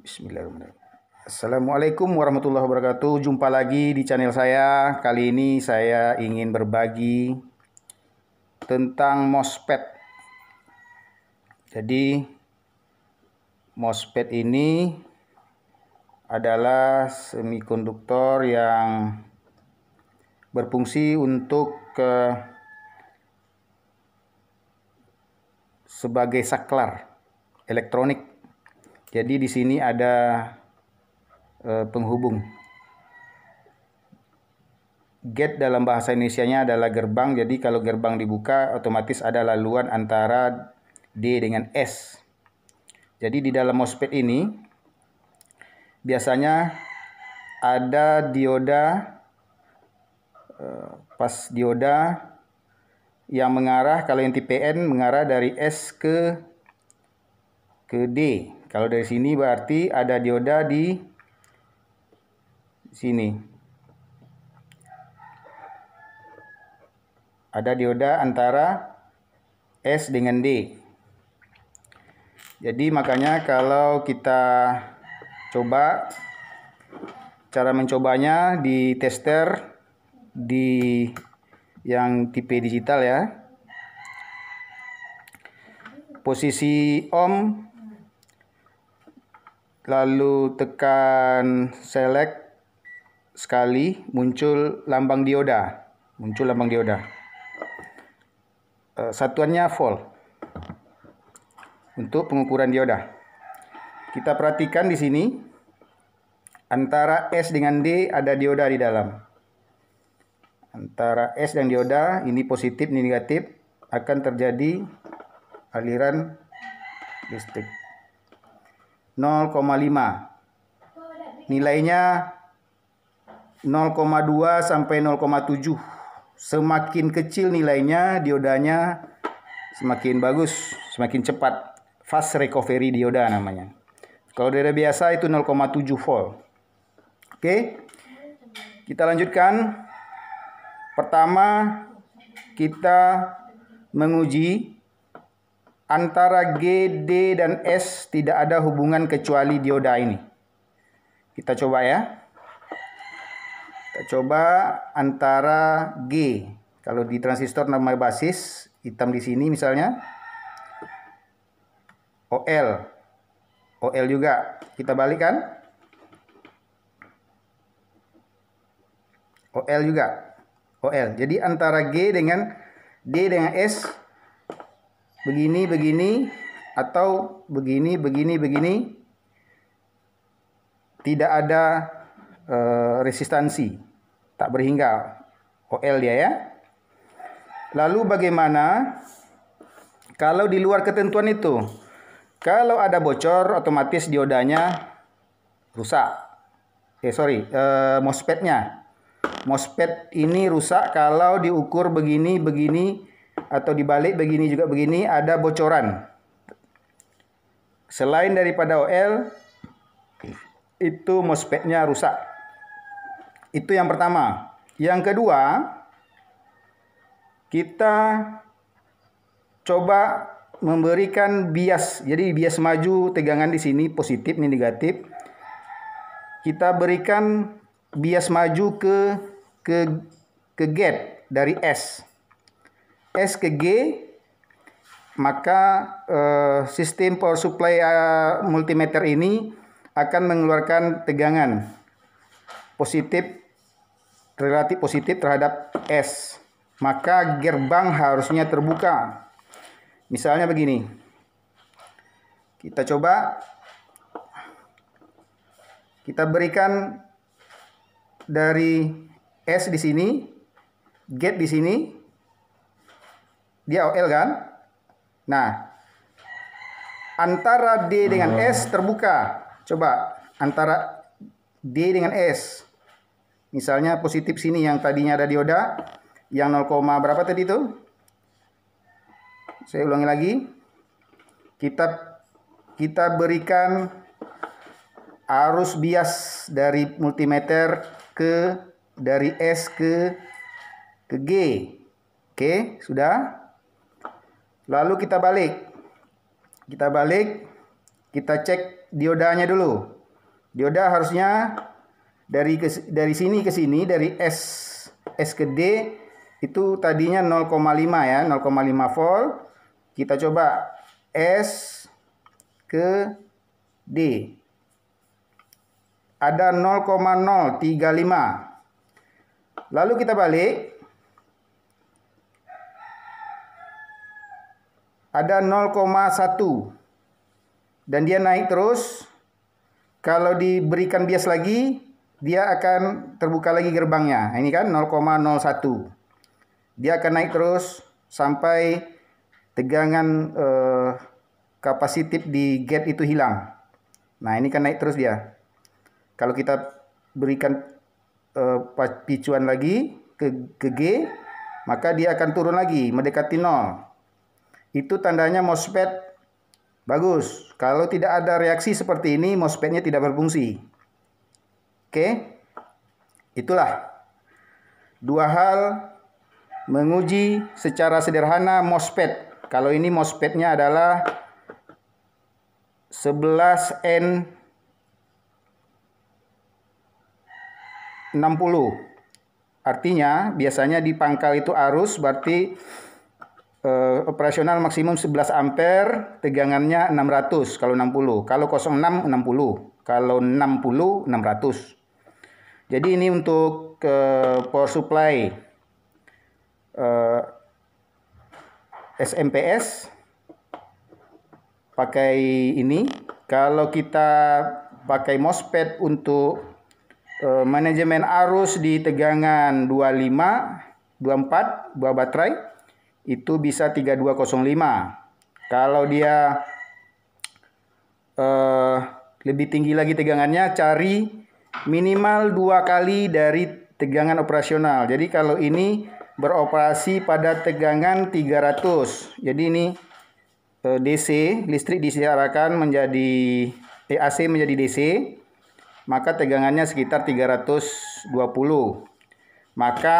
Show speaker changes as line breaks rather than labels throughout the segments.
Bismillahirrahmanirrahim. Assalamualaikum warahmatullahi wabarakatuh. Jumpa lagi di channel saya. Kali ini saya ingin berbagi tentang MOSFET. Jadi MOSFET ini adalah semikonduktor yang berfungsi untuk ke sebagai saklar elektronik jadi di sini ada e, penghubung. Gate dalam bahasa Indonesia nya adalah gerbang. Jadi kalau gerbang dibuka otomatis ada laluan antara D dengan S. Jadi di dalam MOSFET ini biasanya ada dioda eh, pas dioda yang mengarah kalau yang TPN mengarah dari S ke ke D. Kalau dari sini berarti ada dioda di sini. Ada dioda antara S dengan D. Jadi makanya kalau kita coba cara mencobanya di tester di yang tipe digital ya. Posisi ohm lalu tekan select sekali muncul lambang dioda muncul lambang dioda eh, satuannya volt untuk pengukuran dioda kita perhatikan di sini antara S dengan D ada dioda di dalam antara S dan dioda ini positif ini negatif akan terjadi aliran listrik 0,5 nilainya 0,2 sampai 0,7 semakin kecil nilainya diodanya semakin bagus semakin cepat fast recovery dioda namanya kalau dioda biasa itu 0,7 volt oke kita lanjutkan pertama kita menguji antara G, D, dan S tidak ada hubungan kecuali dioda ini. Kita coba ya. Kita coba antara G. Kalau di transistor nama basis, hitam di sini misalnya. OL. OL juga. Kita balikkan. OL juga. OL. Jadi antara G dengan D dengan S begini begini atau begini begini begini tidak ada e, resistansi tak berhingga OL dia ya lalu bagaimana kalau di luar ketentuan itu kalau ada bocor otomatis diodanya rusak eh sorry e, eh, mosfet MOSFET ini rusak kalau diukur begini begini atau dibalik begini juga begini ada bocoran. Selain daripada OL itu MOSFET-nya rusak. Itu yang pertama. Yang kedua, kita coba memberikan bias. Jadi bias maju tegangan di sini positif, ini negatif. Kita berikan bias maju ke ke ke gap dari S. S ke G maka uh, sistem power supply uh, multimeter ini akan mengeluarkan tegangan positif relatif positif terhadap S maka gerbang harusnya terbuka misalnya begini kita coba kita berikan dari S di sini gate di sini dia OL kan? Nah, antara D dengan ah. S terbuka. Coba antara D dengan S. Misalnya positif sini yang tadinya ada dioda yang 0, berapa tadi itu? Saya ulangi lagi. Kita kita berikan arus bias dari multimeter ke dari S ke ke G. Oke, sudah? Lalu kita balik. Kita balik, kita cek diodanya dulu. Dioda harusnya dari ke, dari sini ke sini dari S S ke D itu tadinya 0,5 ya, 0,5 volt. Kita coba S ke D. Ada 0,035. Lalu kita balik ada 0,1 dan dia naik terus. Kalau diberikan bias lagi, dia akan terbuka lagi gerbangnya. Ini kan 0,01. Dia akan naik terus sampai tegangan eh, kapasitif di gate itu hilang. Nah, ini kan naik terus dia. Kalau kita berikan eh, picuan lagi ke, ke G, maka dia akan turun lagi mendekati nol itu tandanya MOSFET bagus. Kalau tidak ada reaksi seperti ini, MOSFET-nya tidak berfungsi. Oke, itulah dua hal menguji secara sederhana MOSFET. Kalau ini MOSFET-nya adalah 11N 60. Artinya biasanya di pangkal itu arus berarti uh, operasional maksimum 11 ampere, tegangannya 600 kalau 60. Kalau 06 60, kalau 60 600. Jadi ini untuk uh, power supply uh, eh, SMPS pakai ini. Kalau kita pakai MOSFET untuk uh, manajemen arus di tegangan 25, 24, buah baterai itu bisa 3205. Kalau dia eh, lebih tinggi lagi tegangannya, cari minimal dua kali dari tegangan operasional. Jadi kalau ini beroperasi pada tegangan 300. Jadi ini eh, DC, listrik disiarkan menjadi eh, AC menjadi DC, maka tegangannya sekitar 320. Maka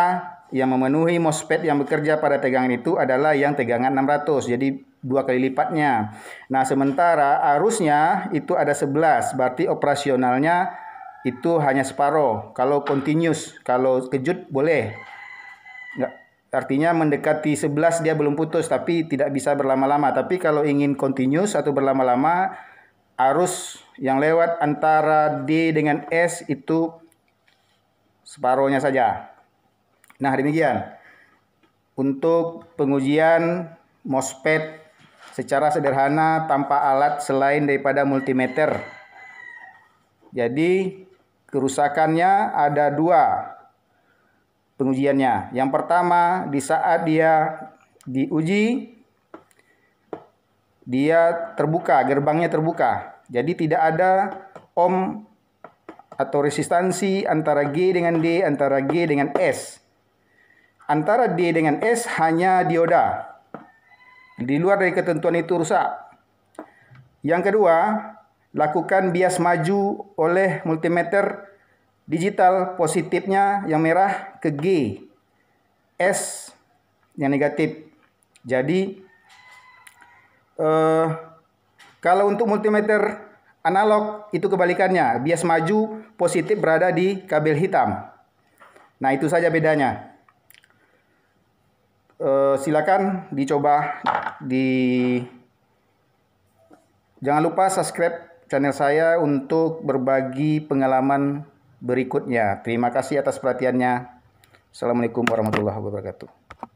yang memenuhi MOSFET yang bekerja pada tegangan itu adalah yang tegangan 600. Jadi dua kali lipatnya. Nah, sementara arusnya itu ada 11, berarti operasionalnya itu hanya separoh. Kalau continuous, kalau kejut boleh. Nggak, artinya mendekati 11 dia belum putus tapi tidak bisa berlama-lama. Tapi kalau ingin continuous atau berlama-lama arus yang lewat antara D dengan S itu separohnya saja. Nah, demikian. Untuk pengujian MOSFET secara sederhana tanpa alat selain daripada multimeter. Jadi, kerusakannya ada dua pengujiannya. Yang pertama, di saat dia diuji, dia terbuka, gerbangnya terbuka. Jadi tidak ada ohm atau resistansi antara G dengan D, antara G dengan S antara D dengan S hanya dioda. Di luar dari ketentuan itu rusak. Yang kedua, lakukan bias maju oleh multimeter digital positifnya yang merah ke G. S yang negatif. Jadi eh, kalau untuk multimeter analog itu kebalikannya, bias maju positif berada di kabel hitam. Nah, itu saja bedanya eh, silakan dicoba di jangan lupa subscribe channel saya untuk berbagi pengalaman berikutnya. Terima kasih atas perhatiannya. Assalamualaikum warahmatullahi wabarakatuh.